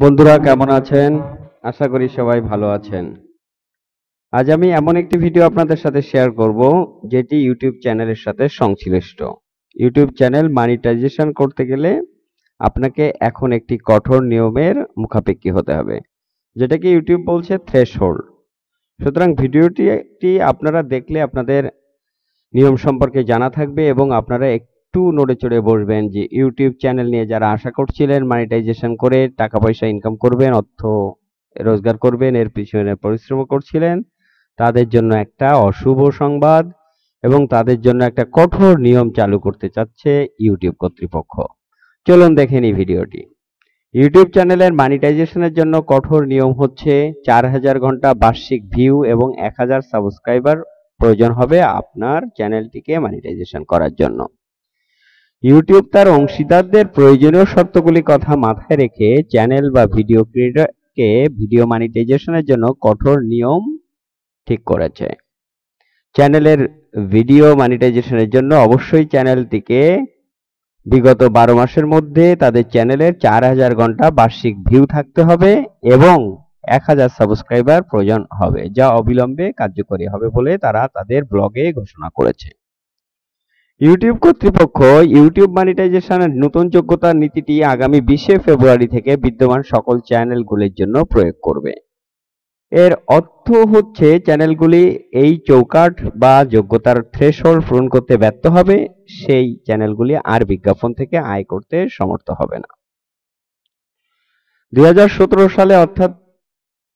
বন্ধুরা কেমন আছেন আশা করি সবাই ভালো আছেন আজ আমি এমন একটি ভিডিও আপনাদের সাথে শেয়ার করব যেটি ইউটিউব চ্যানেলের সাথে সংশ্লিষ্ট ইউটিউব চ্যানেল মানিটাইজেশন করতে গেলে আপনাকে এখন একটি কঠোর নিয়মের মুখাপেক্ষি হতে হবে যেটাকে ইউটিউব বলছে থ্রেশ হোল্ড সুতরাং ভিডিওটি আপনারা দেখলে আপনাদের নিয়ম সম্পর্কে জানা থাকবে এবং আপনারা একটু নড়ে চড়ে বসবেন যে ইউটিউব চ্যানেল নিয়ে যারা আশা করছিলেন মানিটাইজেশন করে টাকা পয়সা ইনকাম করবেন অর্থ রোজগার করবেন এর পিছনে পরিশ্রম করছিলেন তাদের জন্য একটা অশুভ সংবাদ এবং তাদের জন্য একটা কঠোর নিয়ম চালু করতে চাচ্ছে ইউটিউব কর্তৃপক্ষ চলুন দেখেন এই ভিডিওটি ইউটিউব চ্যানেলের মানিটাইজেশনের জন্য কঠোর নিয়ম হচ্ছে চার হাজার ঘন্টা বার্ষিক ভিউ এবং এক হাজার সাবস্ক্রাইবার প্রয়োজন হবে আপনার চ্যানেলটিকে মানিটাইজেশন করার জন্য ইউটিউব তার অংশীদারদের প্রয়োজনীয় শর্তগুলি কথা মাথায় রেখে চ্যানেল বা ভিডিও ক্রিয়েটরকে ভিডিও মানিটাইজেশনের জন্য কঠোর নিয়ম ঠিক করেছে চ্যানেলের ভিডিও মানিটাইজেশনের জন্য অবশ্যই চ্যানেলটিকে বিগত বারো মাসের মধ্যে তাদের চ্যানেলের চার হাজার ঘন্টা বার্ষিক ভিউ থাকতে হবে এবং এক হাজার সাবস্ক্রাইবার প্রয়োজন হবে যা অবিলম্বে কার্যকরী হবে বলে তারা তাদের ব্লগে ঘোষণা করেছে ইউটিউব কর্তৃপক্ষ ইউটিউব মানিটাইজেশনের নতুন যোগ্যতা নীতিটি আগামী বিশে ফেব্রুয়ারি থেকে বিদ্যমান সকল চ্যানেলগুলির জন্য প্রয়োগ করবে এর অর্থ হচ্ছে চ্যানেলগুলি এই চৌকাট বা যোগ্যতার থ্রেশল পূরণ করতে ব্যর্থ হবে সেই চ্যানেলগুলি আর বিজ্ঞাপন থেকে আয় করতে সমর্থ হবে না দুই সালে অর্থাৎ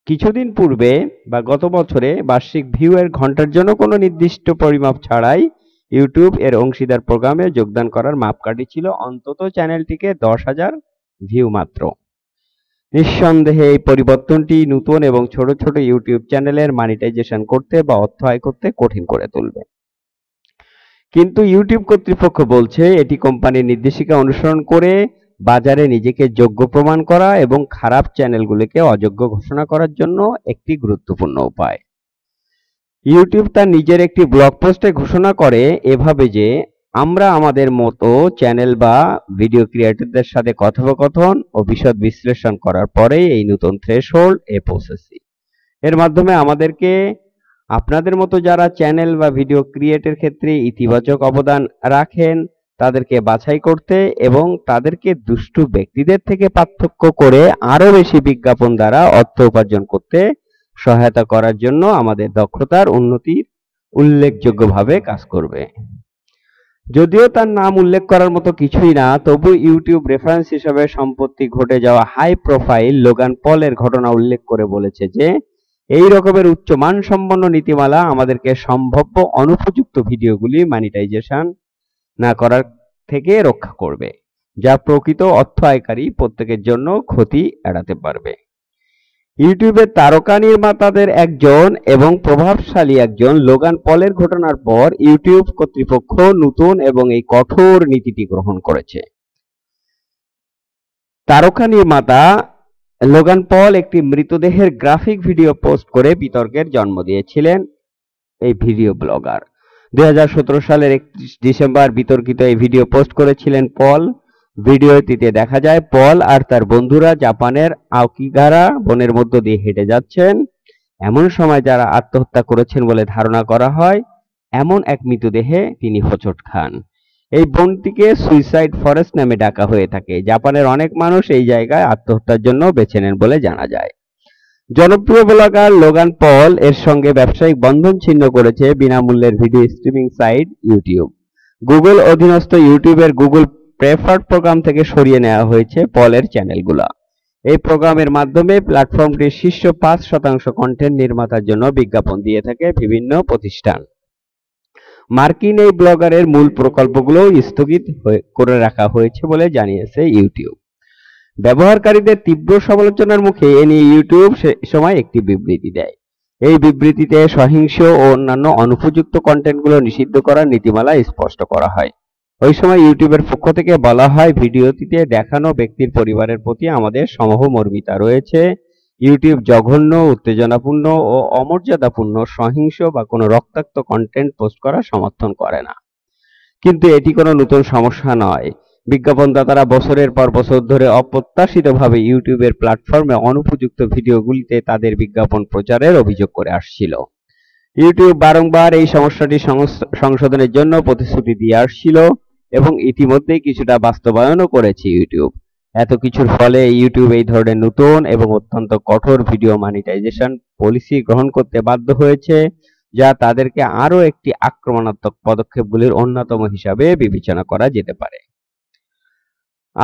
কিছুদিন পূর্বে বা গত বছরে বার্ষিক ভিউ এর ঘন্টার জন্য কোনো নির্দিষ্ট পরিমাপ ছাড়াই ইউটিউব এর অংশীদার প্রোগ্রামে যোগদান করার মাপকাঠি ছিল অন্তত চ্যানেলটিকে দশ হাজার ভিউ মাত্র নিঃসন্দেহে এই পরিবর্তনটি নতুন এবং ছোট ছোট ইউটিউব চ্যানেলের মানিটাইজেশন করতে বা অর্থ আয় করতে কঠিন করে তুলবে কিন্তু ইউটিউব কর্তৃপক্ষ বলছে এটি কোম্পানির নির্দেশিকা অনুসরণ করে বাজারে নিজেকে যোগ্য প্রমাণ করা এবং খারাপ চ্যানেলগুলিকে অযোগ্য ঘোষণা করার জন্য একটি গুরুত্বপূর্ণ উপায় ইউটিউব তার নিজের একটি ব্লগ পোস্টে ঘোষণা করে এভাবে যে আমরা আমাদের মতো চ্যানেল বা ভিডিও ক্রিয়েটরদের সাথে কথোপকথন ও বিশদ বিশ্লেষণ করার পরে এই নতুন থ্রেশহোল্ড এ পৌঁছেছি এর মাধ্যমে আমাদেরকে আপনাদের মতো যারা চ্যানেল বা ভিডিও ক্রিয়েটের ক্ষেত্রে ইতিবাচক অবদান রাখেন তাদেরকে বাছাই করতে এবং তাদেরকে দুষ্টু ব্যক্তিদের থেকে পার্থক্য করে আরও বেশি বিজ্ঞাপন দ্বারা অর্থ উপার্জন করতে সহায়তা করার জন্য আমাদের দক্ষতার উন্নতির উল্লেখযোগ্যভাবে কাজ করবে যদিও তার নাম উল্লেখ করার মতো কিছুই না তবু ইউটিউব রেফারেন্স হিসেবে সম্পত্তি ঘটে যাওয়া হাই প্রোফাইল লোগান পলের ঘটনা উল্লেখ করে বলেছে যে এই রকমের উচ্চ মানসম্পন্ন নীতিমালা আমাদেরকে সম্ভাব্য অনুপযুক্ত ভিডিওগুলি মানিটাইজেশন না করার থেকে রক্ষা করবে যা প্রকৃত অর্থ আয়কারী প্রত্যেকের জন্য ক্ষতি এড়াতে পারবে ইউটিউবের তারকা নির্মাতাদের একজন এবং প্রভাবশালী একজন লোগান পলের ঘটনার পর ইউটিউব কর্তৃপক্ষ নতুন এবং এই কঠোর নীতিটি গ্রহণ করেছে তারকা নির্মাতা লোগান পল একটি মৃতদেহের গ্রাফিক ভিডিও পোস্ট করে বিতর্কের জন্ম দিয়েছিলেন এই ভিডিও ব্লগার দুই সালের একত্রিশ ডিসেম্বর বিতর্কিত এই ভিডিও পোস্ট করেছিলেন পল ভিডিওটিতে দেখা যায় পল আর তার বন্ধুরা জাপানের আওকিগারা বনের মধ্য দিয়ে হেঁটে যাচ্ছেন এমন সময় যারা আত্মহত্যা করেছেন বলে ধারণা করা হয় এমন এক মৃতদেহে তিনি হোঁচট খান এই বনটিকে সুইসাইড ফরেস্ট নামে ডাকা হয়ে থাকে জাপানের অনেক মানুষ এই জায়গায় আত্মহত্যার জন্য বেছে নেন বলে জানা যায় জনপ্রিয় ব্লগার লোগান পল এর সঙ্গে ব্যবসায়িক বন্ধন ছিন্ন করেছে বিনামূল্যের video streaming site YouTube Google অধীনস্থ ইউটিউবের গুগল প্রেফার্ড প্রোগ্রাম থেকে সরিয়ে নেওয়া হয়েছে পলের চ্যানেলগুলা এই প্রোগ্রামের মাধ্যমে প্ল্যাটফর্মটির শীর্ষ পাঁচ শতাংশ কন্টেন্ট নির্মাতার জন্য বিজ্ঞাপন দিয়ে থাকে বিভিন্ন প্রতিষ্ঠান মার্কিন এই ব্লগারের মূল প্রকল্পগুলো স্থগিত করে রাখা হয়েছে বলে জানিয়েছে ইউটিউব ব্যবহারকারীদের তীব্র সমালোচনার মুখে এ নিয়ে ইউটিউব সে সময় একটি বিবৃতি দেয় এই বিবৃতিতে সহিংস ও অন্যান্য অনুপযুক্ত কন্টেন্টগুলো নিষিদ্ধ করার নীতিমালা স্পষ্ট করা হয় ওই সময় ইউটিউবের পক্ষ থেকে বলা হয় ভিডিওটিতে দেখানো ব্যক্তির পরিবারের প্রতি আমাদের সমহ মর্মিতা রয়েছে ইউটিউব জঘন্য উত্তেজনাপূর্ণ ও অমর্যাদাপূর্ণ সহিংস বা কোনো রক্তাক্ত কন্টেন্ট পোস্ট করা সমর্থন করে না কিন্তু এটি কোনো নতুন সমস্যা নয় বিজ্ঞাপনদাতারা বছরের পর বছর ধরে অপ্রত্যাশিতভাবে ইউটিউবের প্ল্যাটফর্মে অনুপযুক্ত ভিডিওগুলিতে তাদের বিজ্ঞাপন প্রচারের অভিযোগ করে আসছিল ইউটিউব বারংবার এই সমস্যাটি সংশোধনের জন্য প্রতিশ্রুতি দিয়ে আসছিল এবং ইতিমধ্যেই কিছুটা বাস্তবায়নও করেছে ইউটিউব এত কিছুর ফলে ইউটিউব এই ধরনের নতুন এবং অত্যন্ত কঠোর ভিডিও মানিটাইজেশন পলিসি গ্রহণ করতে বাধ্য হয়েছে যা তাদেরকে আরও একটি আক্রমণাত্মক পদক্ষেপগুলির অন্যতম হিসাবে বিবেচনা করা যেতে পারে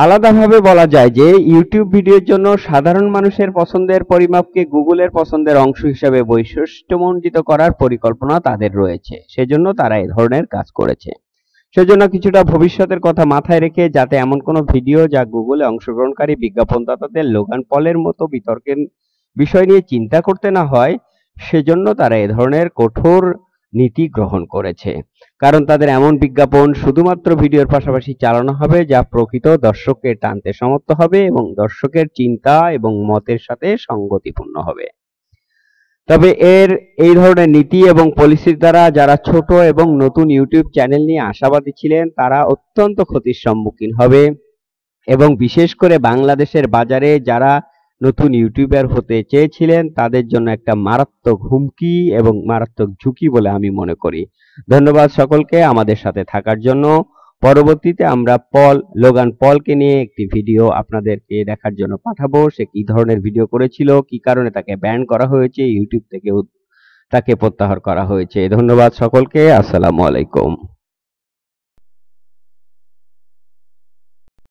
আলাদাভাবে বলা যায় যে ইউটিউব ভিডিওর জন্য সাধারণ মানুষের পছন্দের পরিমাপকে গুগলের পছন্দের অংশ হিসাবে বৈশিষ্ট্যমণ্ডিত করার পরিকল্পনা তাদের রয়েছে সেজন্য তারা এ ধরনের কাজ করেছে সেজন্য কিছুটা ভবিষ্যতের কথা মাথায় রেখে যাতে এমন কোনো ভিডিও যা গুগলে অংশগ্রহণকারী বিজ্ঞাপনদাতাদের লোগান পলের মতো বিতর্কের বিষয় নিয়ে চিন্তা করতে না হয় সেজন্য তারা এ ধরনের কঠোর নীতি গ্রহণ করেছে কারণ তাদের এমন বিজ্ঞাপন শুধুমাত্র ভিডিওর পাশাপাশি চালানো হবে যা প্রকৃত দর্শককে টানতে সমর্থ হবে এবং দর্শকের চিন্তা এবং মতের সাথে সঙ্গতিপূর্ণ হবে তবে এর এই ধরনের নীতি এবং পলিসির দ্বারা যারা ছোট এবং নতুন ইউটিউব চ্যানেল নিয়ে আশাবাদী ছিলেন তারা অত্যন্ত ক্ষতির সম্মুখীন হবে এবং বিশেষ করে বাংলাদেশের বাজারে যারা নতুন ইউটিউবার হতে চেয়েছিলেন তাদের জন্য একটা মারাত্মক হুমকি এবং মারাত্মক ঝুঁকি বলে আমি মনে করি ধন্যবাদ সকলকে আমাদের সাথে থাকার জন্য পরবর্তীতে আমরা পল লোগান পলকে নিয়ে একটি ভিডিও আপনাদেরকে দেখার জন্য পাঠাবো সে কি ধরনের ভিডিও করেছিল কি কারণে তাকে ব্যান করা হয়েছে ইউটিউব থেকে তাকে প্রত্যাহার করা হয়েছে ধন্যবাদ সকলকে আসসালামু আলাইকুম